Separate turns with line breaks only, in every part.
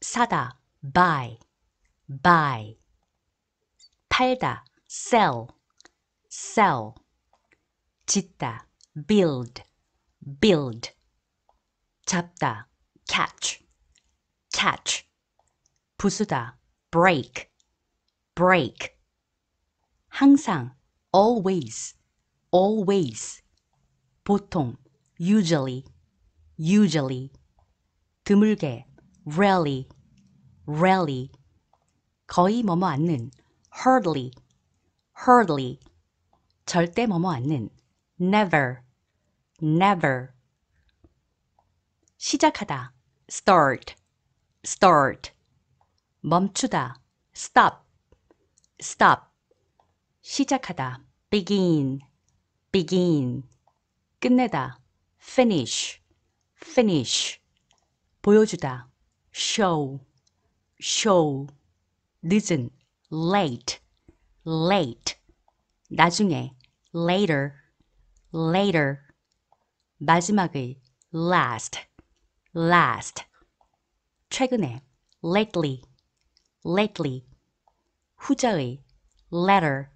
사다 buy buy 팔다 sell sell 짓다 build build 잡다 catch catch 부수다 break break 항상 always always 보통 usually usually 드물게 rarely, rarely 거의 머무 않는 hardly, hardly 절대 머무 않는 never, never 시작하다 start, start 멈추다 stop, stop 시작하다 begin, begin 끝내다 finish, finish 보여주다 show, show. listen, late, late. 나중에 later, later. 마지막에. last, last. 최근에 lately, lately. 후자의 letter,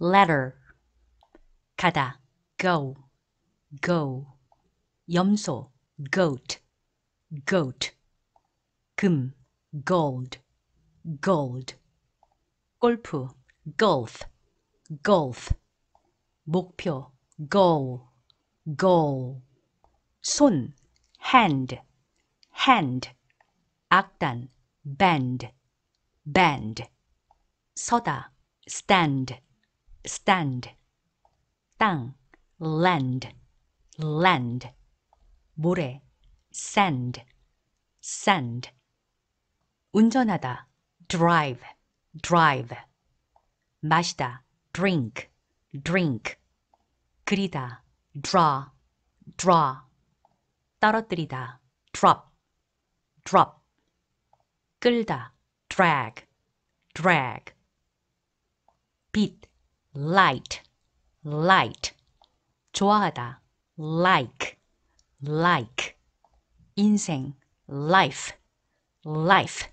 letter. 가다 go, go. 염소 goat, goat. 금, gold, gold. 골프, golf, golf. 목표, goal, goal. 손, hand, hand. 악단, band, band. 서다, stand, stand. 땅, land, land. 모래, sand, sand. 운전하다 drive, drive. 마시다 drink, drink. 그리다 draw, draw. 떨어뜨리다 drop, drop. 끌다 drag, drag. 빛 light, light. 좋아하다 like, like. 인생 life, life.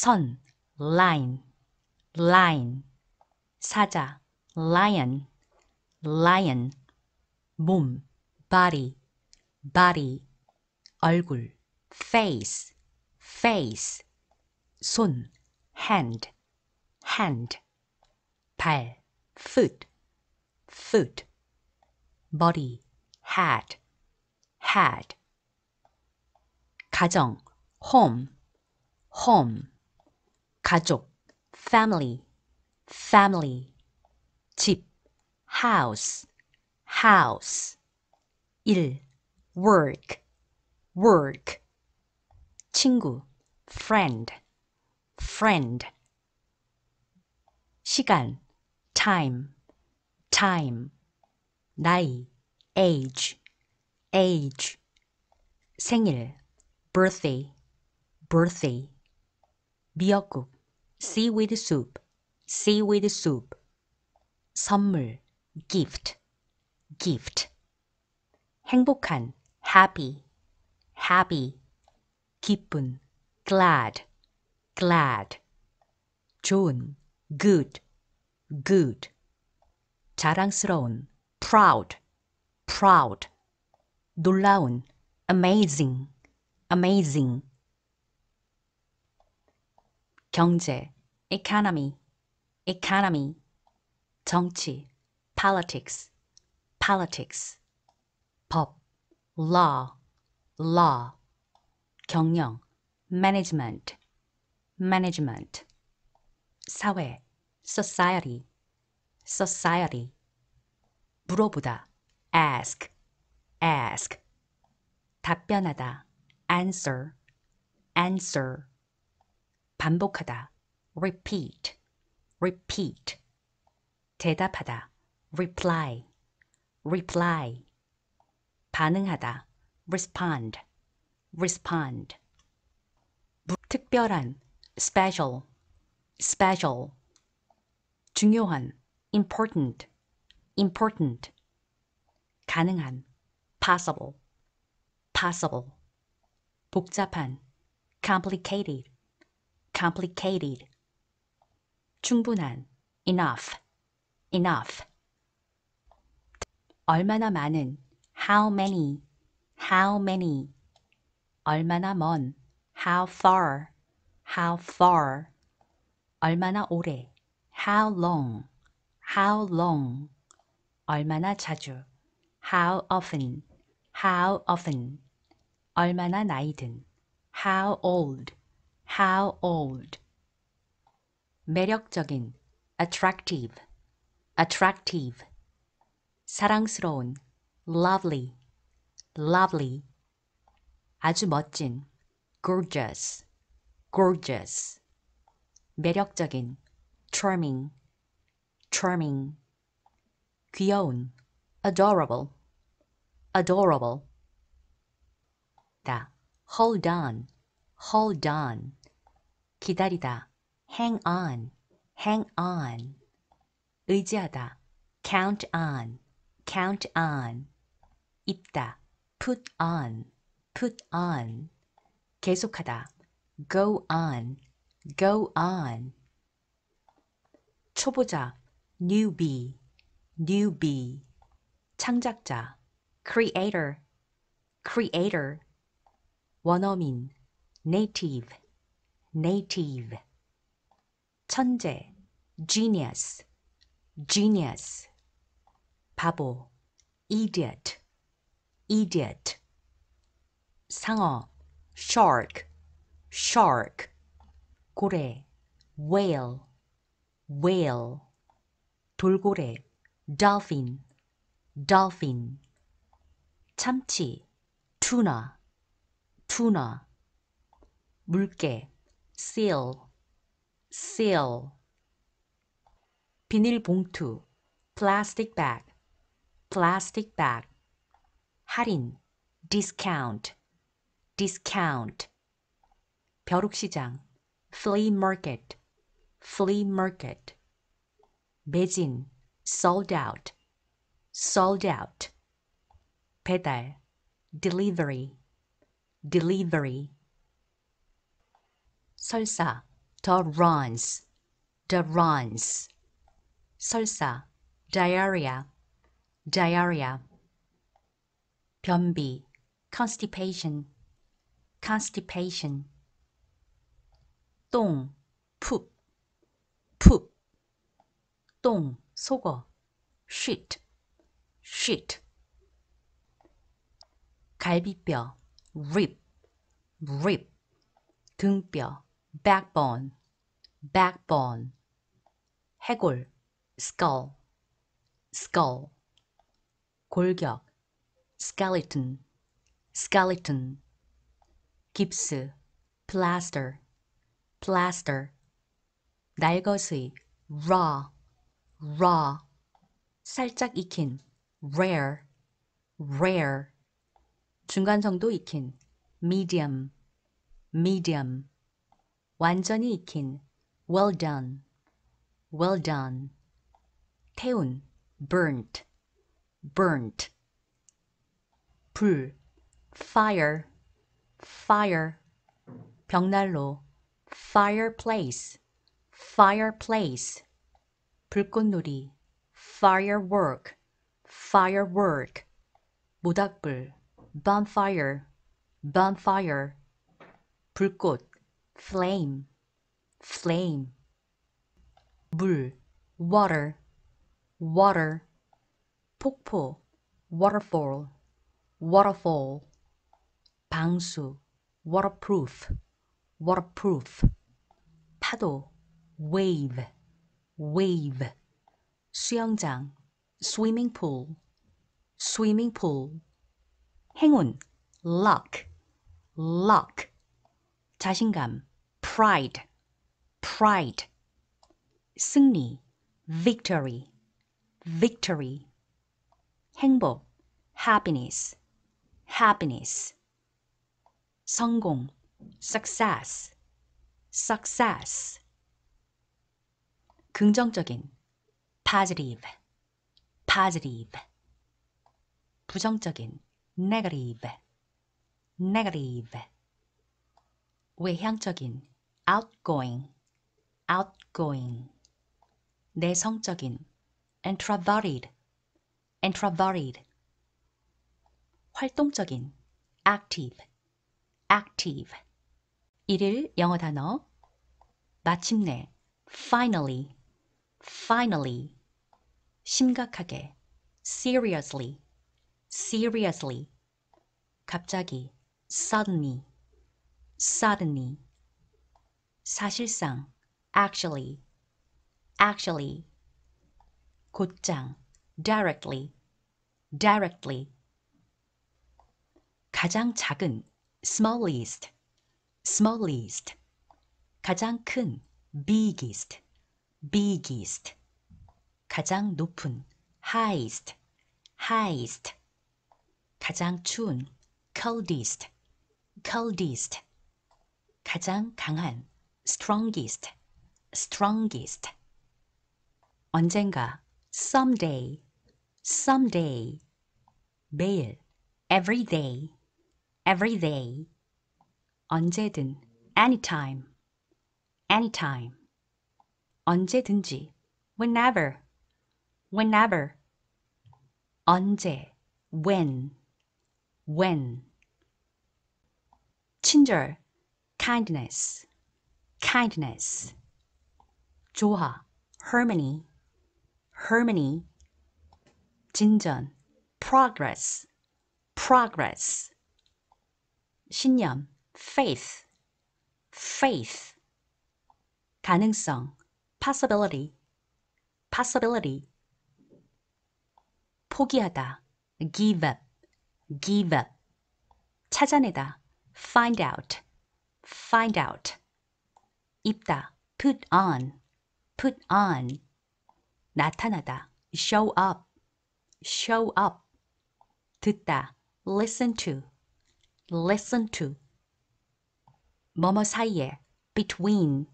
선, line, line. 사자, lion, lion. 몸, body, body. 얼굴, face, face. 손, hand, hand. 발, foot, foot. 머리, hat, hat. 가정, home, home. 가족 family family 집 house house 일 work work 친구 friend friend 시간 time time 나이 age age 생일 birthday birthday 미역국 seaweed soup, seaweed soup. 선물, gift, gift. 행복한, happy, happy. 기쁜, glad, glad. 좋은, good, good. 자랑스러운, proud, proud. 놀라운, amazing, amazing. 경제, economy, economy, 정치, politics, politics, 법, law, law, 경영, management, management, 사회, society, society, 물어보다, ask, ask, 답변하다, answer, answer, 반복하다. repeat, repeat. 대답하다. reply, reply. 반응하다. respond, respond. 특별한 special, special. 중요한 important, important. 가능한 possible, possible. 복잡한 complicated, complicated 충분한 enough enough 얼마나 많은 how many how many 얼마나 먼 how far how far 얼마나 오래 how long how long 얼마나 자주 how often how often 얼마나 나이든 how old How old? 매력적인 attractive attractive 사랑스러운 lovely lovely 아주 멋진 gorgeous gorgeous 매력적인 charming charming 귀여운 adorable adorable 다 hold on hold on 기다리다 hang on, hang on 의지하다 count on, count on 입다 put on, put on 계속하다 go on, go on 초보자 newbie, newbie 창작자 creator, creator 원어민 native native 천재 genius genius 바보 idiot idiot 상어 shark shark 고래 whale whale 돌고래 dolphin dolphin 참치 tuna tuna 물개 seal, seal 비닐봉투 plastic bag, plastic bag 할인 discount, discount 벼룩시장 flea market, flea market 매진 sold out, sold out 배달 delivery, delivery 설사 the runs, the runs. 설사 diarrhea, diarrhea. 변비 constipation, constipation. 똥 poop, poop. 똥 속어 shit, shit. 갈비뼈 rib, rib. 등뼈 backbone, backbone. 해골, skull, skull. 골격, skeleton, skeleton. 깁스, plaster, plaster. 날것의, raw, raw. 살짝 익힌, rare, rare. 중간 정도 익힌, medium, medium. 완전히 익힌 well done, well done 태운 burnt, burnt 불 fire, fire 벽난로 fireplace, fireplace 불꽃놀이 firework, firework 모닥불 bonfire, bonfire 불꽃 flame, flame 물, water, water 폭포, waterfall, waterfall 방수, waterproof, waterproof 파도, wave, wave 수영장, swimming pool, swimming pool 행운, luck, luck 자신감 pride, pride. 승리, victory, victory. 행복, happiness, happiness. 성공, success, success. 긍정적인, positive, positive. 부정적인, negative, negative. 외향적인, outgoing, outgoing. 내성적인, introverted, introverted. 활동적인, active, active. 일일 영어 단어 마침내, finally, finally. 심각하게, seriously, seriously. 갑자기, suddenly, suddenly. 사실상 actually actually 곧장 directly directly 가장 작은 smallest smallest 가장 큰 biggest biggest 가장 높은 highest highest 가장 추운 coldest coldest 가장 강한 strongest, strongest. 언젠가, someday, someday. 매일, every day, every day. 언제든, anytime, anytime. 언제든지, whenever, whenever. 언제, when, when. 친절, kindness, kindness, 조화, harmony, harmony, 진전, progress, progress, 신념, faith, faith, 가능성, possibility, possibility, 포기하다, give up, give up, 찾아내다, find out, find out. 입다, put on, put on. 나타나다, show up, show up. 듣다, listen to, listen to. 뭐뭐 사이에, between,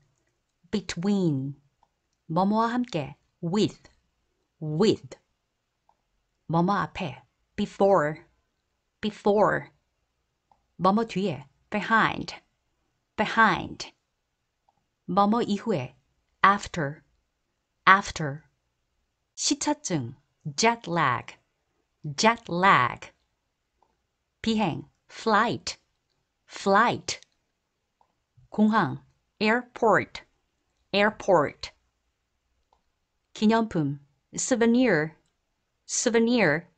between. 뭐뭐와 함께, with, with. 뭐뭐 앞에, before, before. 뭐뭐 뒤에, behind, behind. 뭐뭐 이후에 after after 시차증 jet lag jet lag 비행 flight flight 공항 airport airport 기념품 souvenir souvenir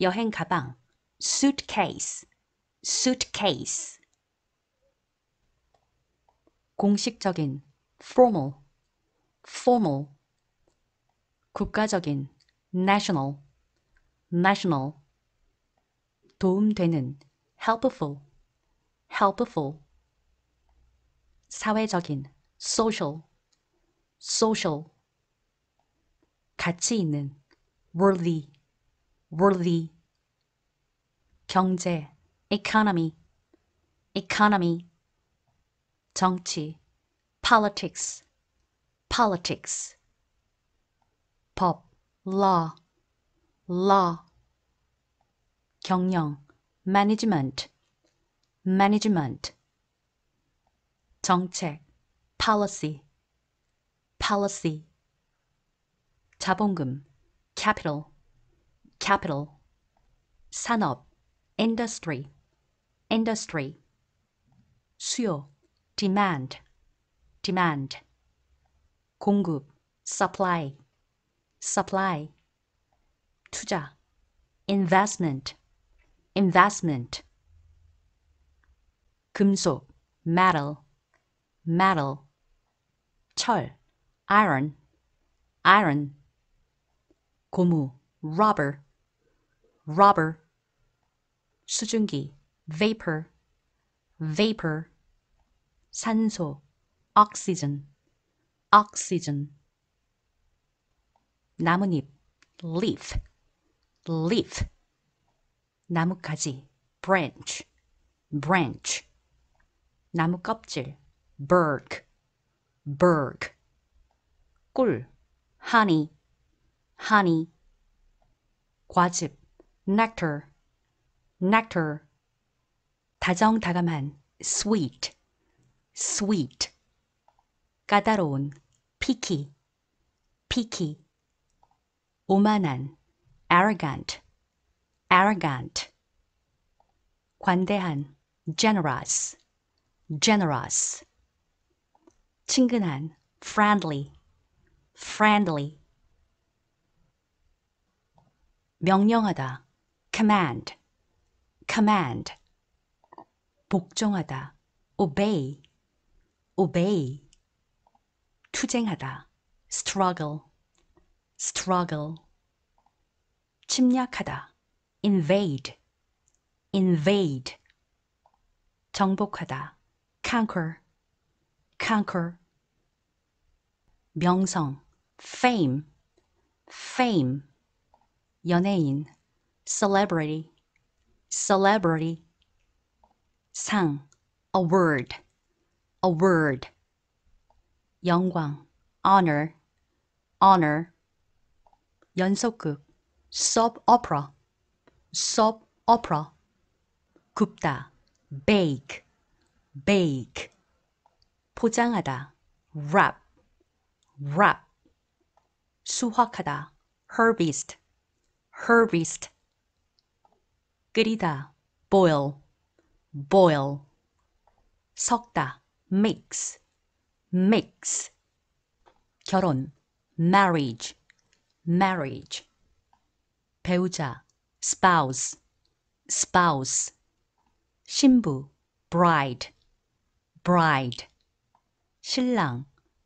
여행 가방 suitcase suitcase 공식적인 formal, formal 국가적인 national, national 도움되는 helpful, helpful 사회적인 social, social 가치 있는 worthy, worthy 경제 economy, economy 정치 politics politics 법 law law 경영 management management 정책 policy policy 자본금 capital capital 산업 industry industry 수요 demand, demand 공급 supply, supply 투자 investment, investment 금속 metal, metal 철 iron, iron 고무 rubber, rubber 수증기 vapor, vapor 산소, oxygen, oxygen. 나뭇잎, leaf, leaf. 나뭇가지, branch, branch. 나무 껍질, berg, berg. 꿀, honey, honey. 과즙, nectar, nectar. 다정다감한, sweet, sweet 까다로운 picky picky 오만한 arrogant arrogant 관대한 generous generous 친근한 friendly friendly 명령하다 command command 복종하다 obey obey 투쟁하다 struggle struggle 침략하다 invade invade 정복하다 conquer conquer 명성 fame fame 연예인 celebrity celebrity 상 award a word. 영광, honor, honor. 연속극, soap opera, soap opera. 굽다, bake, bake. 포장하다, wrap, wrap. 수확하다, harvest, harvest. 끓이다, boil, boil. 섞다, mix, mix. 결혼, marriage, marriage. 배우자, spouse, spouse. 신부, bride, bride. 신랑,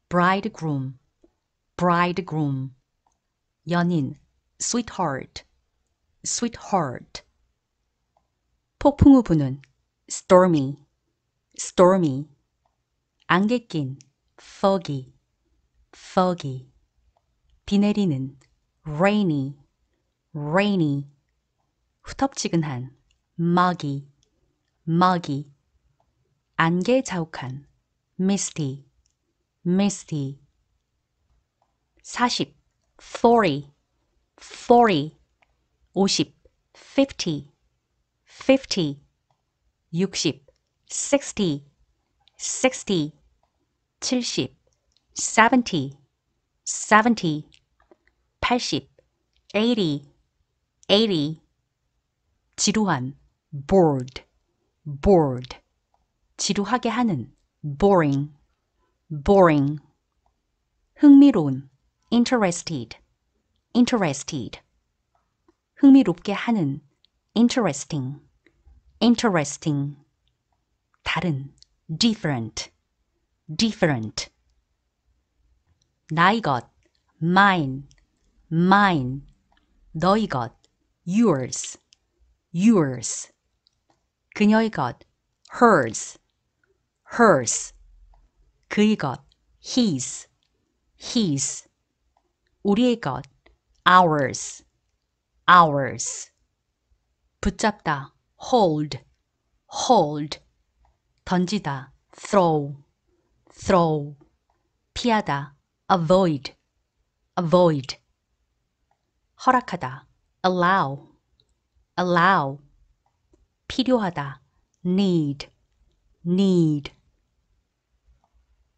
bridegroom, bridegroom. 연인, sweetheart, sweetheart. 폭풍우 부는 stormy, stormy. 안개 낀 foggy, foggy. 비 내리는 rainy, rainy. 후텁지근한 muggy, muggy. 안개 자욱한 misty, misty. 40, 40, 40. 50, 50, 50. 60, 60, 60. 70 70 70 80 80 80 지루한 bored bored 지루하게 하는 boring boring 흥미로운 interested interested 흥미롭게 하는 interesting interesting 다른 different different. 나의 것, mine, mine. 너희 것, yours, yours. 그녀의 것, hers, hers. 그의 것, his, his. 우리의 것, ours, ours. 붙잡다, hold, hold. 던지다, throw. throw, 피하다, avoid, avoid. 허락하다, allow, allow. 필요하다, need, need.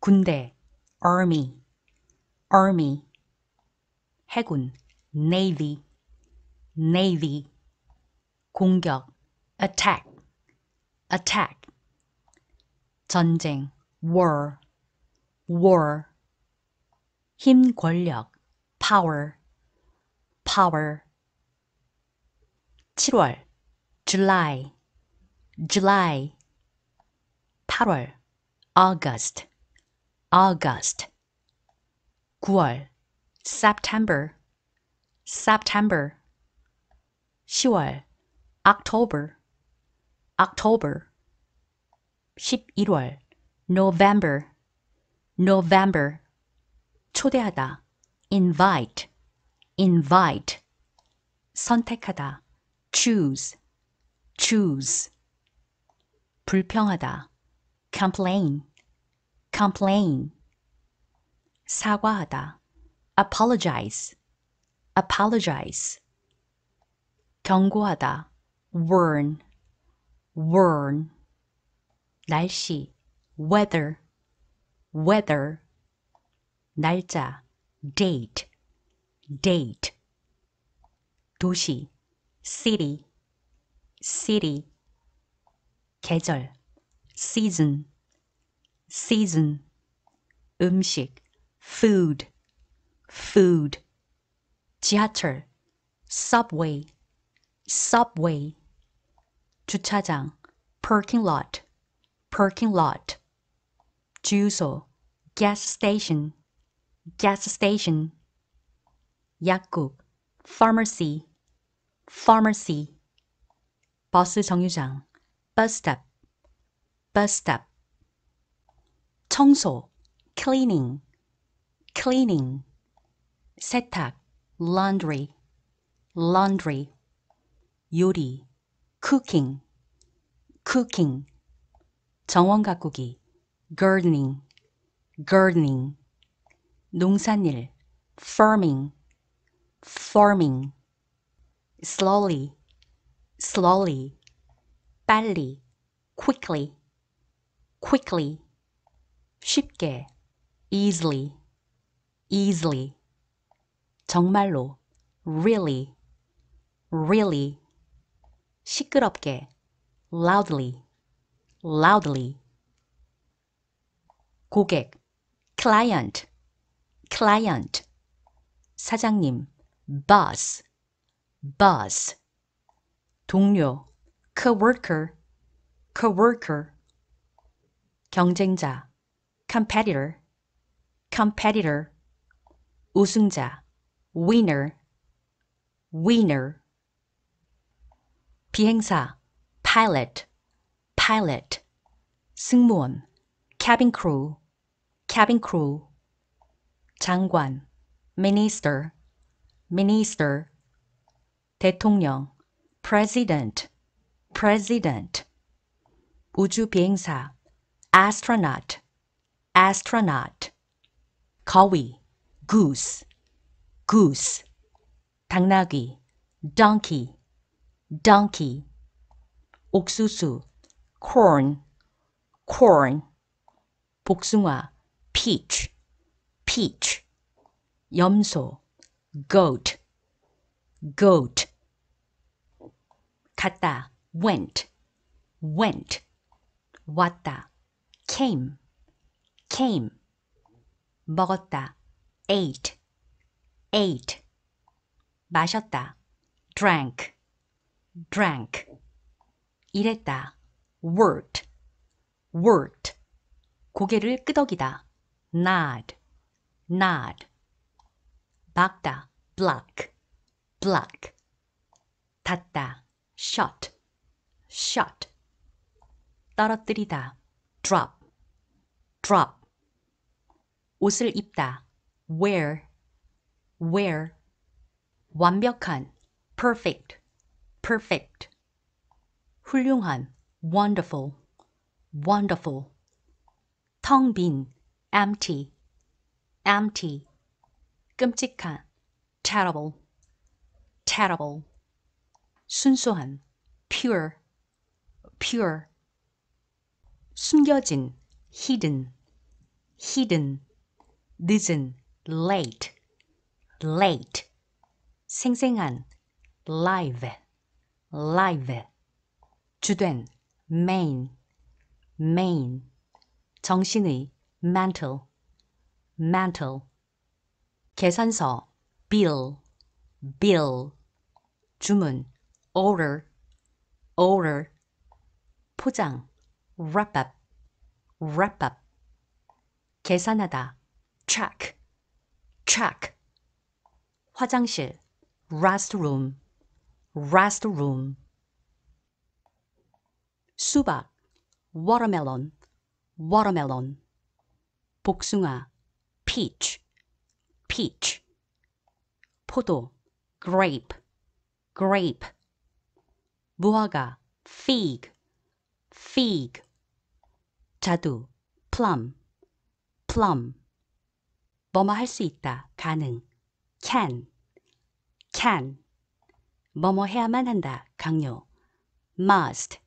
군대, army, army. 해군, navy, navy. 공격, attack, attack. 전쟁, war, war 힘 권력 power power 7월 July July 8월 August August 9월 September September 10월 October October 11월 November November 초대하다 invite invite 선택하다 choose choose 불평하다 complain complain 사과하다 apologize apologize 경고하다 warn warn 날씨 weather weather 날짜 date date 도시 city city 계절 season season 음식 food food 지하철 subway subway 주차장 parking lot parking lot 주유소 gas station gas station 약국 pharmacy pharmacy 버스 정류장 bus stop bus stop 청소 cleaning cleaning 세탁 laundry laundry 요리 cooking cooking 정원 가꾸기 gardening, gardening, 농산일, farming, farming, slowly, slowly, 빨리, quickly, quickly, 쉽게, easily, easily, 정말로, really, really, 시끄럽게, loudly, loudly, 고객, client, client. 사장님, boss, boss. 동료, coworker, coworker. 경쟁자, competitor, competitor. 우승자, winner, winner. 비행사, pilot, pilot. 승무원, cabin crew, cabin crew, 장관, minister, minister, 대통령, president, president, 우주 비행사, astronaut, astronaut, 거위, goose, goose, 당나귀, donkey, donkey, 옥수수, corn, corn, 복숭아, peach, peach, 염소, goat, goat, 갔다, went, went, 왔다, came, came, 먹었다, ate, ate, 마셨다, drank, drank, 일했다, worked, worked, 고개를 끄덕이다. nod, nod. 막다, block, block. 닫다, shut, shut. 떨어뜨리다, drop, drop. 옷을 입다, wear, wear. 완벽한, perfect, perfect. 훌륭한, wonderful, wonderful. 텅빈 empty empty 끔찍한 terrible terrible 순수한 pure pure 숨겨진 hidden hidden 늦은 late late 생생한 live live 주된 main main 정신의 mantle, mantle. 계산서 bill, bill. 주문 order, order. 포장 wrap up, wrap up. 계산하다 track, track. 화장실 restroom, restroom. 수박 watermelon watermelon 복숭아 peach peach 포도 grape grape 무화과 fig fig 자두 plum plum 뭐뭐 할 수 있다 가능 can can 뭐뭐 해야만 한다 강요 must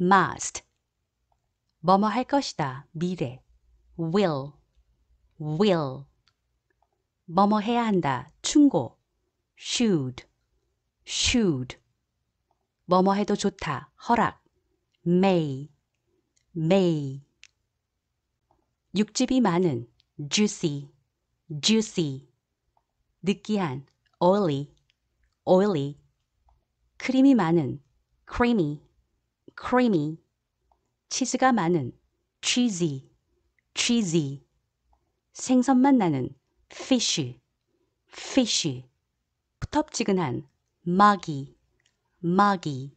must 뭐뭐 할 것이다. 미래. will, will. 뭐뭐 해야 한다. 충고. should, should. 뭐뭐 해도 좋다. 허락. may, may. 육즙이 많은 juicy, juicy. 느끼한 oily, oily. 크림이 많은 creamy, creamy. 치즈가 많은 cheesy, cheesy. 생선만 나는 fishy, fishy. 텁지근한 muggy, muggy.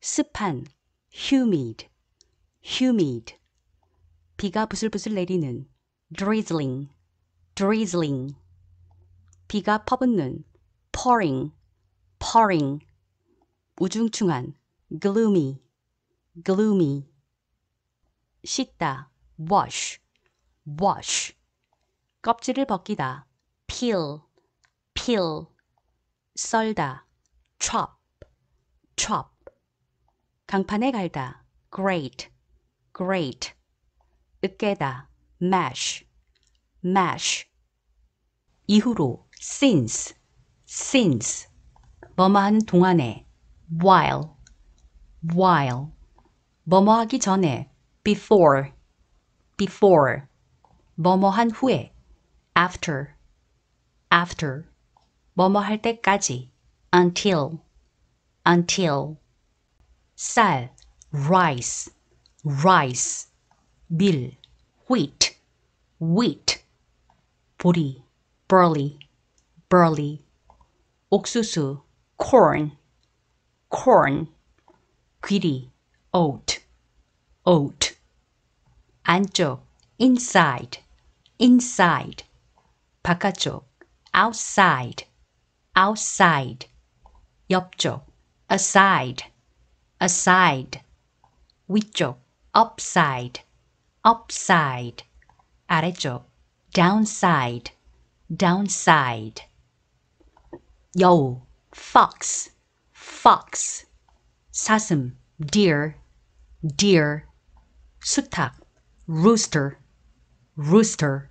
습한 humid, humid. 비가 부슬부슬 내리는 drizzling, drizzling. 비가 퍼붓는 pouring, pouring. 우중충한 gloomy, gloomy. 씻다 wash wash 껍질을 벗기다 peel peel 썰다 chop chop 강판에 갈다 grate grate 으깨다 mash mash 이후로 since since 뭐뭐한 동안에 while while 뭐뭐하기 전에 before, before, 뭐뭐한 후에, after, after, 뭐뭐할 때까지, until, until, 쌀, rice, rice, 밀, wheat, wheat, 보리, burley, burley, 옥수수, corn, corn, 귀리, oat, oat. 안쪽 inside inside 바깥쪽 outside outside 옆쪽 aside aside 위쪽 upside upside 아래쪽 downside downside 여우 fox fox 사슴 deer deer 수탉 rooster, rooster.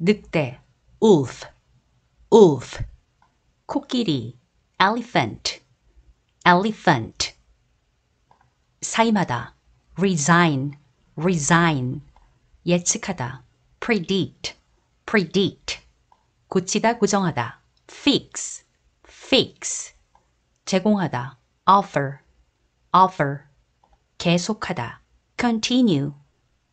늑대, wolf, wolf. 코끼리, elephant, elephant. 사임하다, resign, resign. 예측하다, predict, predict. 고치다, 고정하다, fix, fix. 제공하다, offer, offer. 계속하다, continue,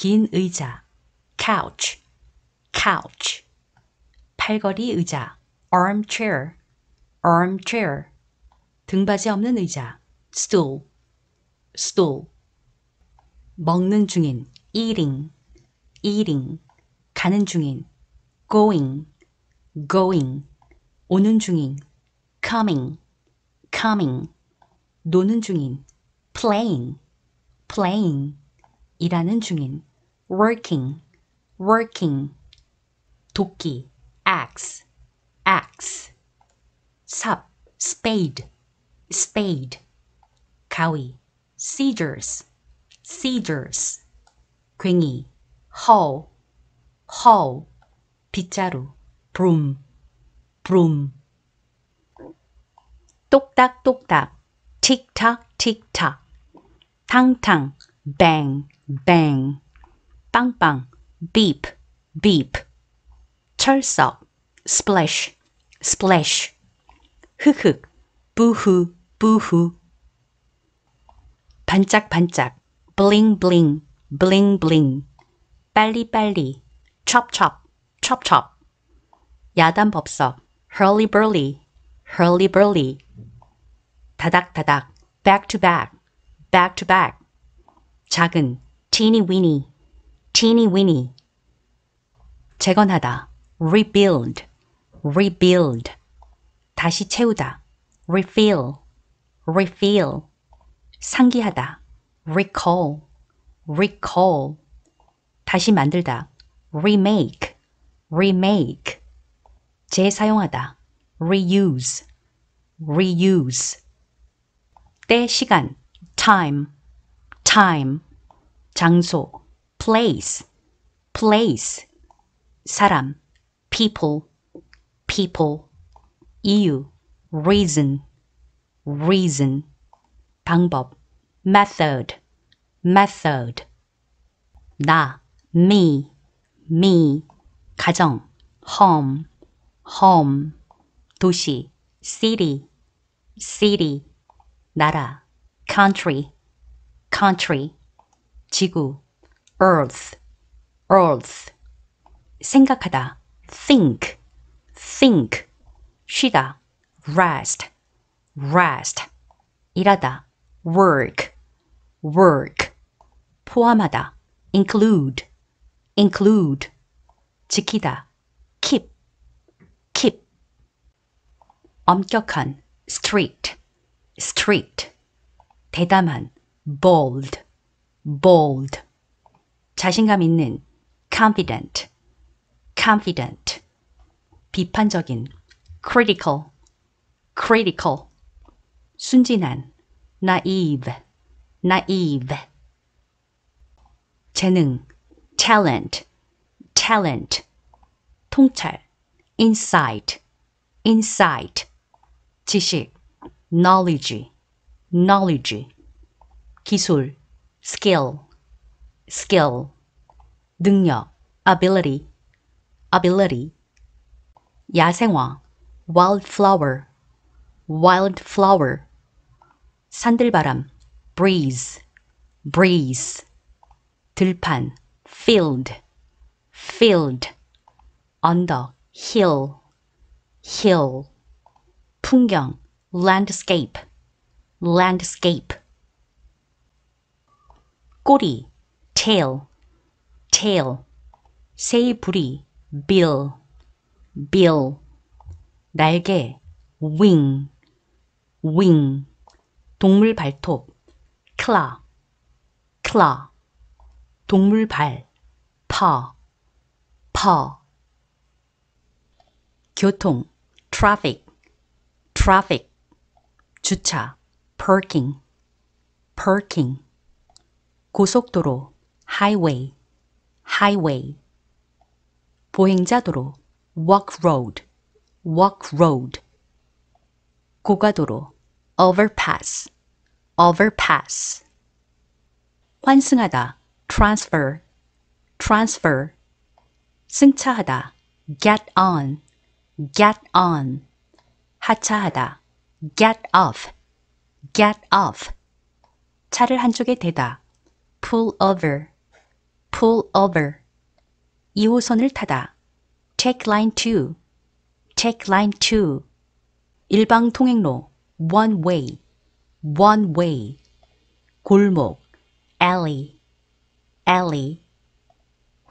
긴 의자 couch couch 팔걸이 의자 armchair armchair 등받이 없는 의자 stool stool 먹는 중인 eating eating 가는 중인 going going 오는 중인 coming coming 노는 중인 playing playing 일하는 중인 working, working. 도끼, axe, axe. 삽, spade, spade. 가위, scissors, scissors. 괭이, hoe, hoe. 빗자루, broom, broom. 똑딱똑딱, tick tock, tick tock. 탕탕, bang, bang. Bang bang, beep, beep. 철썩, splash, splash. 흑흑, boohoo, boohoo. 반짝반짝, bling bling, bling bling. 빨리빨리, chop chop, chop chop. 야단법석, hurly burly, hurly burly. 다닥다닥, back to back, back to back. 작은, teeny weeny, Teeny Weeny 재건하다 rebuild rebuild 다시 채우다 refill refill 상기하다 recall recall 다시 만들다 remake remake 재사용하다 reuse reuse 때 시간 time time 장소 place place 사람 people people 이유 reason reason 방법 method method 나 me me 가정 home home 도시 city city 나라 country country 지구 earth, earth. 생각하다, think, think. 쉬다, rest, rest. 일하다, work, work. 포함하다, include, include. 지키다, keep, keep. 엄격한, strict, strict. 대담한, bold, bold. 자신감 있는 confident, confident 비판적인 critical, critical 순진한 naive, naive 재능 talent, talent 통찰 insight, insight 지식 knowledge, knowledge 기술 skill skill, 능력, ability, ability. 야생화, wildflower, wildflower. 산들바람, breeze, breeze. 들판, field, field. 언덕, hill, hill. 풍경, landscape, landscape. 꼬리, tail, tail, 세이브리, bill, bill, 날개, wing, wing, 동물 발톱, claw, claw, 동물 발, paw, paw, 교통, traffic, traffic, 주차, parking, parking, 고속도로, highway, highway. 보행자 도로, walk road, walk road. 고가도로, overpass, overpass. 환승하다, transfer, transfer. 승차하다, get on, get on. 하차하다, get off, get off. 차를 한쪽에 대다, pull over, pull over 2호선을 타다 take line 2 take line 2 일방 통행로 one way one way 골목 alley alley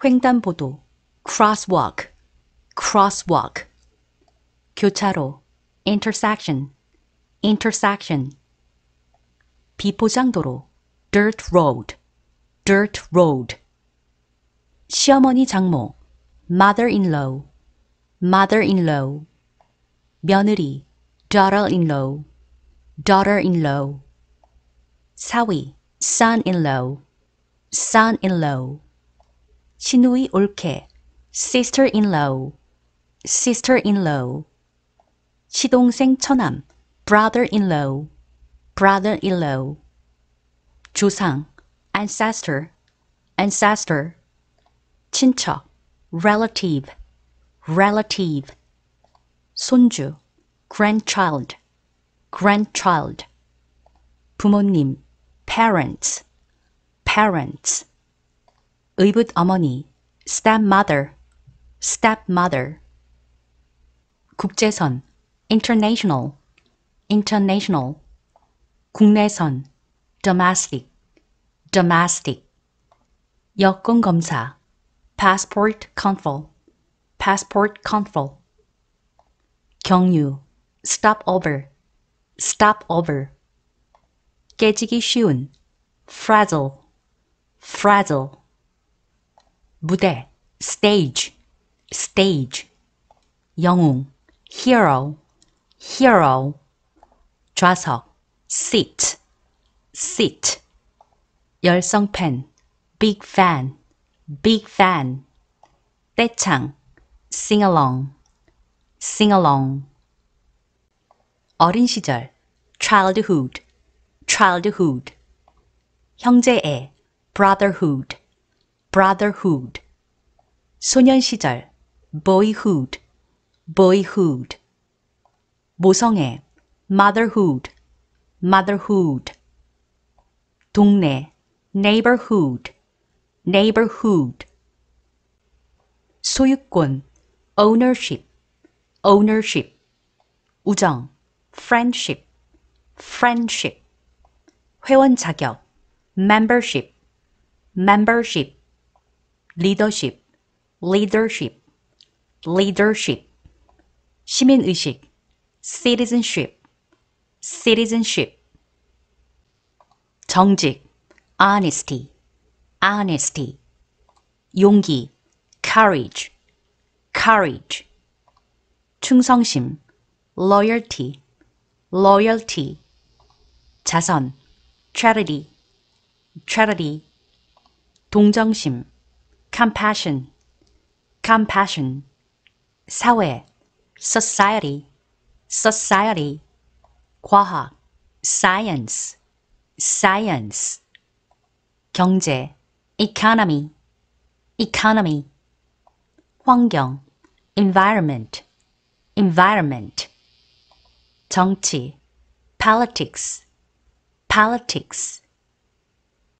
횡단보도 crosswalk crosswalk 교차로 intersection intersection 비포장도로 dirt road dirt road 시어머니 장모, mother-in-law, mother-in-law, 며느리, daughter-in-law, daughter-in-law, 사위, son-in-law, son-in-law, 시누이 올케, sister-in-law, sister-in-law, 시동생 처남, brother-in-law, brother-in-law, 조상, ancestor, ancestor, 친척, relative, relative. 손주, grandchild, grandchild. 부모님, parents, parents. 의붓 어머니, stepmother, stepmother. 국제선, international, international. 국내선, domestic, domestic. 여권 검사, passport control, passport control. 경유, stop over, stop over. 깨지기 쉬운, frazzle, frazzle. 무대, stage, stage. 영웅, hero, hero. 좌석, seat, seat. 열성팬, big fan. big fan, 떼창, sing along, sing along. 어린 시절, childhood, childhood. 형제애, brotherhood, brotherhood. 소년 시절, boyhood, boyhood. 모성애, motherhood, motherhood. 동네, neighborhood, neighborhood. 소유권, ownership, ownership. 우정, friendship, friendship. 회원 자격, membership, membership. leadership, leadership, leadership. 시민의식, citizenship, citizenship. 정직, honesty, honesty, 용기, courage, courage, 충성심, loyalty, loyalty, 자선, charity, charity, 동정심, compassion, compassion, 사회, society, society, 과학, science, science, 경제, economy, economy. 환경, environment, environment. 정치, politics, politics.